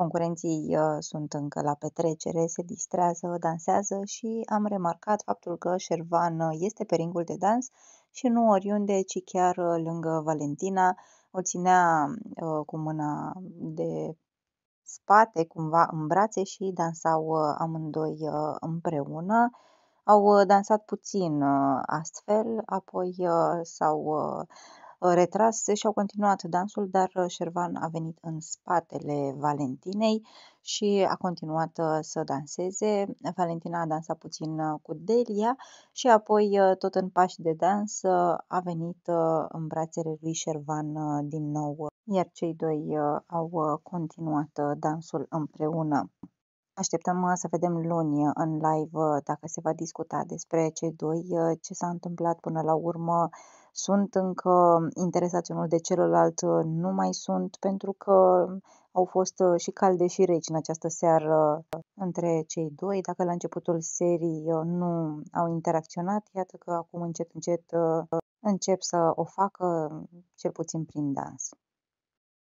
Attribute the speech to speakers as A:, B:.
A: Concurenții uh, sunt încă la petrecere, se distrează, dansează și am remarcat faptul că Șervan uh, este pe ringul de dans și nu oriunde, ci chiar uh, lângă Valentina. O ținea cu mâna de spate, cumva în brațe și dansau amândoi împreună. Au dansat puțin astfel, apoi s-au Uh, retrase și au continuat dansul, dar uh, Șervan a venit în spatele Valentinei și a continuat uh, să danseze. Valentina a dansat puțin cu Delia și apoi, tot în pași de dans, a venit în brațele lui Șervan din nou, iar cei doi au continuat dansul împreună. Așteptăm să vedem luni în live dacă se va discuta despre cei doi, ce s-a întâmplat până la urmă, sunt încă interesați unul de celălalt, nu mai sunt, pentru că au fost uh, și calde și reci în această seară între cei doi. Dacă la începutul serii uh, nu au interacționat, iată că acum încet, încet uh, încep să o facă, cel puțin prin dans.